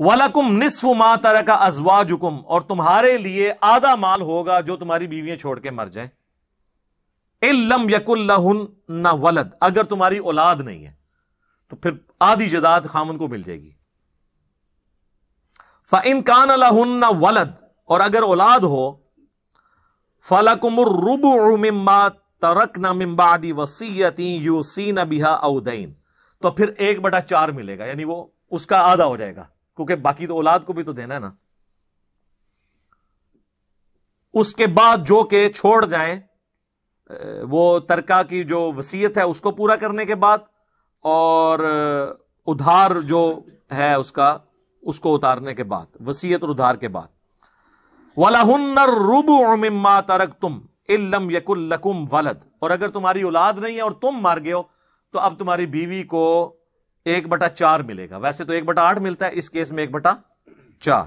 ولاکم نصف ماں ترکا ازوا جکم اور تمہارے لیے آدھا مال ہوگا جو تمہاری بیویاں چھوڑ کے مر جائیں علم یق نہ ولد اگر تمہاری اولاد نہیں ہے تو پھر آدھی جداد خامن کو مل جائے گی ف ان کان لہن نہ ولد اور اگر اولاد ہو فلکم رب ترک نہ وسیعتی یو سین بیا اوین تو پھر ایک بٹا چار ملے گا یعنی وہ اس کا آدھا ہو جائے گا کیونکہ باقی تو اولاد کو بھی تو دینا ہے نا اس کے بعد جو کہ چھوڑ جائیں وہ ترکہ کی جو وسیعت ہے اس کو پورا کرنے کے بعد اور ادھار جو ہے اس کا اس کو اتارنے کے بعد وسیعت اور ادھار کے بعد تم علم یق لَكُمْ وَلَدْ اور اگر تمہاری اولاد نہیں ہے اور تم مار گئے ہو تو اب تمہاری بیوی کو ایک بٹا چار ملے گا ویسے تو ایک بٹا آٹھ ملتا ہے اس کیس میں ایک بٹا چار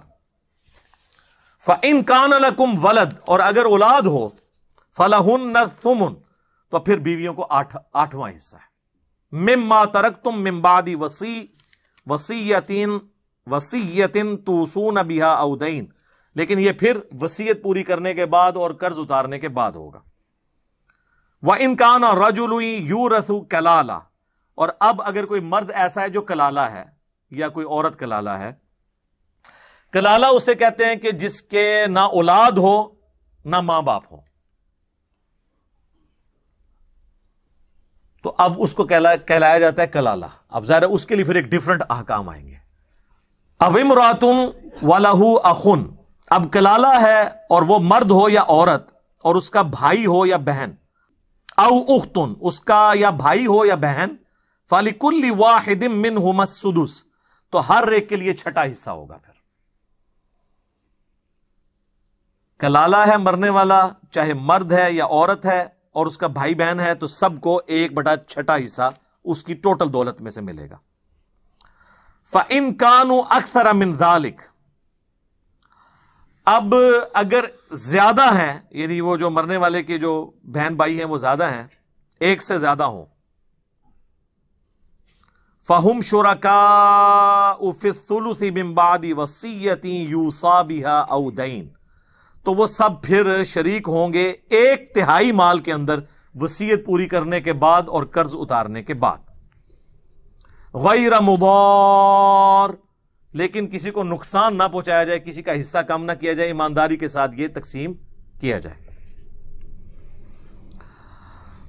کان الکم ولد اور اگر اولاد ہو فلاحن نہ سمن تو پھر بیویوں کو آٹھ آٹھواں حصہ ہے مما مم ترک تم ممبادی وسیع وسیعتین وسیعتن تو سون ابیہ اودین لیکن یہ پھر وسیعت پوری کرنے کے بعد اور قرض اتارنے کے بعد ہوگا وہ انکان اور رجولوئی یو رسو کلالا اور اب اگر کوئی مرد ایسا ہے جو کلالہ ہے یا کوئی عورت کلالہ ہے کلالہ اسے کہتے ہیں کہ جس کے نہ اولاد ہو نہ ماں باپ ہو تو اب اس کو کہلایا جاتا ہے کلالہ اب ظاہر اس کے لیے پھر ایک ڈفرنٹ احکام آئیں گے امراتم تم اخن اب کلالہ ہے اور وہ مرد ہو یا عورت اور اس کا بھائی ہو یا بہن او اختن اس کا یا بھائی ہو یا بہن فالکلی واحد من ہو تو ہر ایک کے لیے چھٹا حصہ ہوگا پھر کلالا ہے مرنے والا چاہے مرد ہے یا عورت ہے اور اس کا بھائی بہن ہے تو سب کو ایک بٹا چھٹا حصہ اس کی ٹوٹل دولت میں سے ملے گا فن ان کانو اکثر امن ذالک اب اگر زیادہ ہیں یعنی وہ جو مرنے والے کے جو بہن بھائی ہیں وہ زیادہ ہیں ایک سے زیادہ ہوں فہم شرکا سلوسی بمبادی وسیع یو ساب اود تو وہ سب پھر شریک ہوں گے ایک تہائی مال کے اندر وسیعت پوری کرنے کے بعد اور قرض اتارنے کے بعد غیر لیکن کسی کو نقصان نہ پہنچایا جائے کسی کا حصہ کام نہ کیا جائے ایمانداری کے ساتھ یہ تقسیم کیا جائے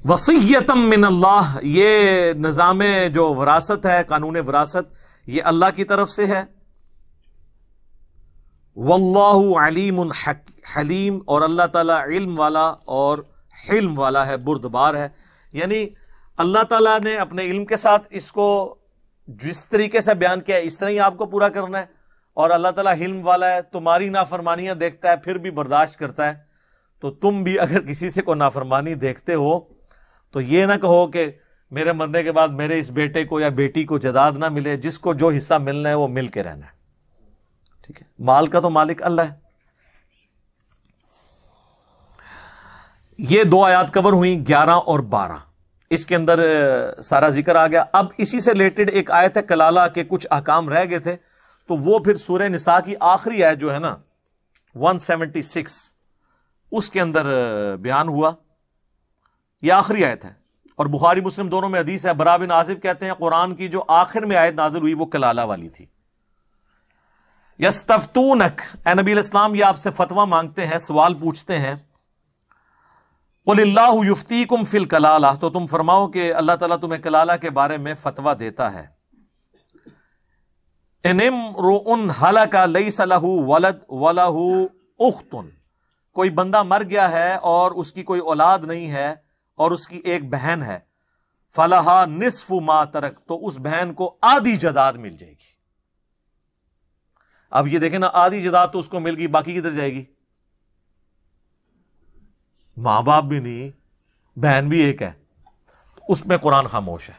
وسیعتم من اللہ یہ نظام جو وراثت ہے قانون وراثت یہ اللہ کی طرف سے ہے واللہ علیم حلیم اور اللہ تعالیٰ علم والا اور حلم والا ہے بردبار ہے یعنی اللہ تعالیٰ نے اپنے علم کے ساتھ اس کو جس طریقے سے بیان کیا ہے اس طرح ہی آپ کو پورا کرنا ہے اور اللہ تعالیٰ حلم والا ہے تمہاری نافرمانیاں دیکھتا ہے پھر بھی برداشت کرتا ہے تو تم بھی اگر کسی سے کوئی نافرمانی دیکھتے ہو تو یہ نہ کہو کہ میرے مرنے کے بعد میرے اس بیٹے کو یا بیٹی کو جداد نہ ملے جس کو جو حصہ ملنا ہے وہ مل کے رہنا ہے ٹھیک ہے مال کا تو مالک اللہ ہے یہ دو آیات کور ہوئی گیارہ اور بارہ اس کے اندر سارا ذکر آ گیا اب اسی سے ریلیٹڈ ایک آیت ہے کلالا کے کچھ احکام رہ گئے تھے تو وہ پھر سورہ نساء کی آخری آیت جو ہے نا 176 اس کے اندر بیان ہوا یہ آخری آیت ہے اور بخاری مسلم دونوں میں حدیث ہے برا بن آزم کہتے ہیں قرآن کی جو آخر میں آیت نازل ہوئی وہ کلالہ والی تھی یستفتونک اے نبی یہ آپ سے فتوا مانگتے ہیں سوال پوچھتے ہیں قل اللہ تو تم فرماؤ کہ اللہ تعالیٰ تمہیں کلالہ کے بارے میں فتوا دیتا ہے ولد اختن کوئی بندہ مر گیا ہے اور اس کی کوئی اولاد نہیں ہے اور اس کی ایک بہن ہے فلاح نصف ما ترک تو اس بہن کو آدھی جداد مل جائے گی اب یہ دیکھیں نا آدھی جداد تو اس کو مل گئی باقی کدھر جائے گی ماں باپ بھی نہیں بہن بھی ایک ہے اس میں قرآن خاموش ہے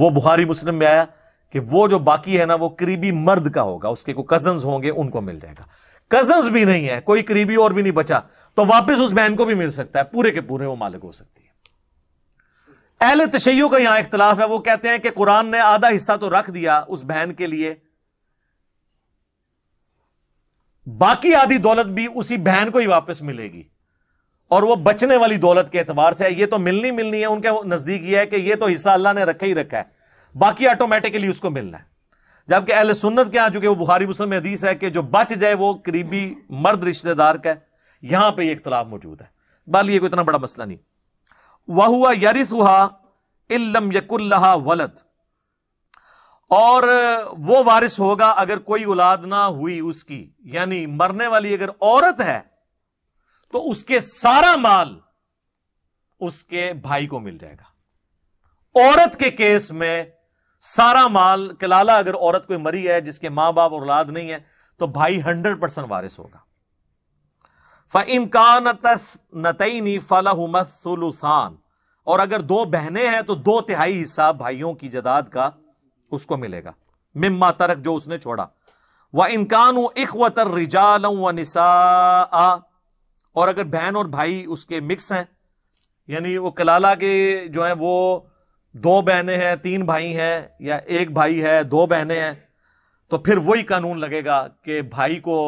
وہ بخاری مسلم میں آیا کہ وہ جو باقی ہے نا وہ قریبی مرد کا ہوگا اس کے کزنز ہوں گے ان کو مل جائے گا کزنز بھی نہیں ہے کوئی قریبی اور بھی نہیں بچا تو واپس اس بہن کو بھی مل سکتا ہے پورے کے پورے وہ مالک ہو سکتی ہے اہل تشیع کا یہاں اختلاف ہے وہ کہتے ہیں کہ قرآن نے آدھا حصہ تو رکھ دیا اس بہن کے لیے باقی آدھی دولت بھی اسی بہن کو ہی واپس ملے گی اور وہ بچنے والی دولت کے اعتبار سے یہ تو ملنی ملنی ہے ان کے نزدیک یہ ہے کہ یہ تو حصہ اللہ نے رکھا ہی رکھا ہے باقی آٹومیٹکلی اس کو ملنا ہے جبکہ اہل سنت کے چکے وہ بخاری مسلم حدیث ہے کہ جو بچ جائے وہ قریبی مرد رشتہ دار کا ہے یہاں پہ یہ اختلاف موجود ہے بال یہ کوئی اتنا بڑا مسئلہ نہیں وہ ہوا علم یق اللہ ولد اور وہ وارث ہوگا اگر کوئی اولاد نہ ہوئی اس کی یعنی مرنے والی اگر عورت ہے تو اس کے سارا مال اس کے بھائی کو مل جائے گا عورت کے کیس میں سارا مال کلالا اگر عورت کوئی مری ہے جس کے ماں باپ اور اولاد نہیں ہے تو بھائی ہنڈریڈ پرسینٹ ہوگا اور اگر دو بہنیں ہیں تو دو تہائی حصہ بھائیوں کی جداد کا اس کو ملے گا مما ترک جو اس نے چھوڑا وہ امکان اور اگر بہن اور بھائی اس کے مکس ہیں یعنی وہ کلالا کے جو ہے وہ دو بہنیں ہیں تین بھائی ہیں یا ایک بھائی ہے دو بہنیں ہیں تو پھر وہی قانون لگے گا کہ بھائی کو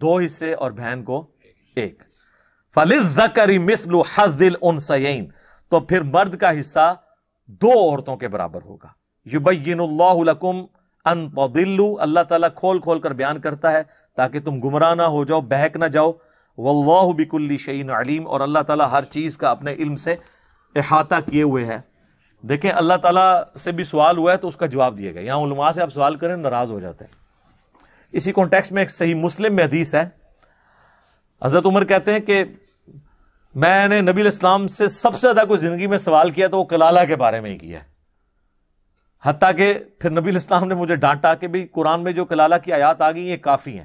دو حصے اور بہن کو ایک فلز زکری مسلو حز ان سین تو پھر مرد کا حصہ دو عورتوں کے برابر ہوگا یو بین اللہ دلو اللہ تعالیٰ کھول کھول کر بیان کرتا ہے تاکہ تم گمراہ نہ ہو جاؤ بہک نہ جاؤ اللہ بیکلی شعین علیم اور اللہ تعالیٰ ہر چیز کا اپنے علم سے احاطہ کیے ہوئے ہے دیکھیں اللہ تعالیٰ سے بھی سوال ہوا ہے تو اس کا جواب دیا گیا یہاں علماء سے آپ سوال کریں ناراض ہو جاتے ہیں اسی کانٹیکس میں ایک صحیح مسلم میں حدیث ہے حضرت عمر کہتے ہیں کہ میں نے نبی الاسلام سے سب سے زیادہ کوئی زندگی میں سوال کیا تو وہ کلالہ کے بارے میں ہی کیا حتیٰ کہ پھر نبی الاسلام نے مجھے ڈانٹا کہ بھی قرآن میں جو کلالہ کی آیات آ گئی یہ کافی ہیں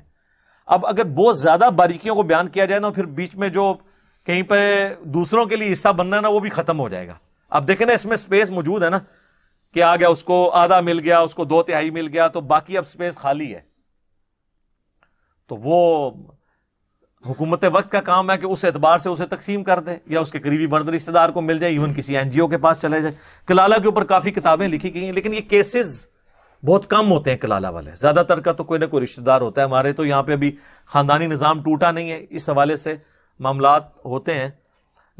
اب اگر بہت زیادہ باریکیوں کو بیان کیا جائے نا پھر بیچ میں جو کہیں پہ دوسروں کے لیے حصہ بننا ہے نا وہ بھی ختم ہو جائے گا اب دیکھیں نا اس میں اسپیس موجود ہے نا کہ آ گیا اس کو آدھا مل گیا اس کو دو تہائی مل گیا تو باقی اب اسپیس خالی ہے تو وہ حکومت وقت کا کام ہے کہ اس اعتبار سے اسے تقسیم کر دے یا اس کے قریبی مرد رشتے دار کو مل جائے ایون کسی این جی او کے پاس چلے جائے کلالہ کے اوپر کافی کتابیں لکھی گئی ہیں لیکن یہ کیسز بہت کم ہوتے ہیں کلالہ والے زیادہ تر کا تو کوئی نہ کوئی رشتے دار ہوتا ہے ہمارے تو یہاں پہ ابھی خاندانی نظام ٹوٹا نہیں ہے اس حوالے سے معاملات ہوتے ہیں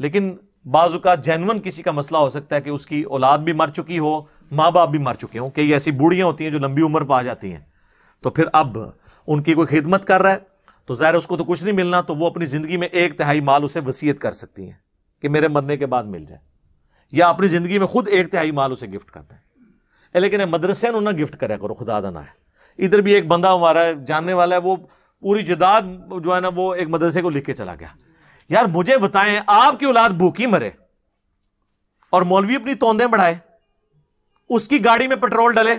لیکن بعض اوقات جینون کسی کا مسئلہ ہو سکتا ہے کہ اس کی اولاد بھی مر چکی ہو ماں باپ بھی مر چکے ہوں کئی ایسی بوڑھیاں ہوتی ہیں جو لمبی عمر پہ آ جاتی ہیں تو پھر اب ان کی کوئی خدمت کر رہا ہے تو ظاہر اس کو تو کچھ نہیں ملنا تو وہ اپنی زندگی میں ایک تہائی مال اسے وسیعت کر سکتی ہیں کہ میرے مرنے کے بعد مل جائے یا اپنی زندگی میں خود ایک تہائی مال اسے گفٹ کرتا ہے لیکن مدرسے نے گفٹ کرے کرو خدا ہے ادھر بھی ایک بندہ ہمارا ہے جاننے والا ہے وہ پوری جداد جو ہے نا وہ ایک مدرسے کو لکھ کے چلا گیا یار مجھے بتائیں آپ کی اولاد بھوکی مرے اور مولوی اپنی توندے بڑھائے اس کی گاڑی میں پیٹرول ڈلے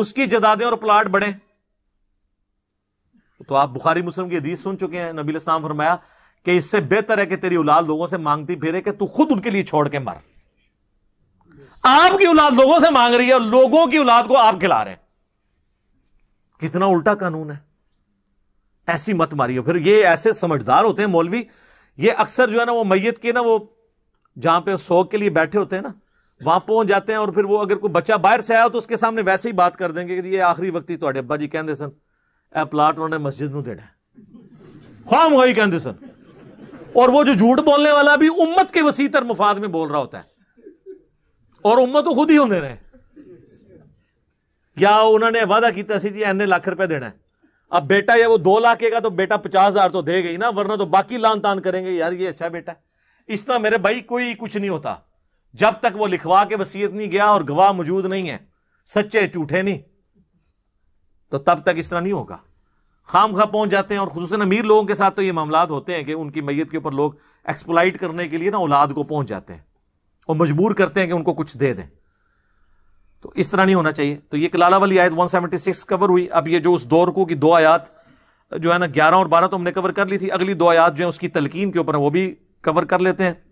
اس کی جدادیں اور پلاٹ بڑھے تو آپ بخاری مسلم کی حدیث سن چکے ہیں نبی اسلام فرمایا کہ اس سے بہتر ہے کہ تیری اولاد لوگوں سے مانگتی پھرے کہ تو خود ان کے لیے چھوڑ کے مر آپ کی اولاد لوگوں سے مانگ رہی ہے اور لوگوں کی اولاد کو آپ کھلا رہے ہیں کتنا الٹا قانون ہے ایسی مت ماری ہو پھر یہ ایسے سمجھدار ہوتے ہیں مولوی یہ اکثر جو ہے نا وہ میت کے نا وہ جہاں پہ سوگ کے لیے بیٹھے ہوتے ہیں نا وہاں پہنچ جاتے ہیں اور پھر وہ اگر کوئی بچہ باہر سے آیا تو اس کے سامنے ویسے ہی بات کر دیں گے کہ یہ آخری وقت ہی ابا جی سن اے پلاٹ انہوں نے مسجد دینا خام ہوئی سن اور وہ جو جھوٹ بولنے والا بھی امت کے وسیع تر مفاد میں بول رہا ہوتا ہے اور امت تو خود ہی رہے یا انہوں نے وعدہ کیا جی، این لاکھ روپے دینا ہے اب بیٹا یا وہ دو لاکھ کا تو بیٹا پچاس ہزار تو دے گئی نا ورنہ تو باقی لان تان کریں گے یار یہ اچھا بیٹا ہے اس طرح میرے بھائی کوئی کچھ نہیں ہوتا جب تک وہ لکھوا کے وسیعت نہیں گیا اور گواہ موجود نہیں ہے سچے چوٹے نہیں تو تب تک اس طرح نہیں ہوگا خام خواہ پہنچ جاتے ہیں اور خصوصاً امیر لوگوں کے ساتھ تو یہ معاملات ہوتے ہیں کہ ان کی میت کے اوپر لوگ ایکسپلائٹ کرنے کے لیے نا اولاد کو پہنچ جاتے ہیں اور مجبور کرتے ہیں کہ ان کو کچھ دے دیں تو اس طرح نہیں ہونا چاہیے تو یہ کلالہ والی آیت 176 کور ہوئی اب یہ جو اس دور کو دو آیات جو ہے نا گیارہ اور بارہ تو ہم نے کور کر لی تھی اگلی دو آیات جو ہیں اس کی تلقین کے اوپر ہیں وہ بھی کور کر لیتے ہیں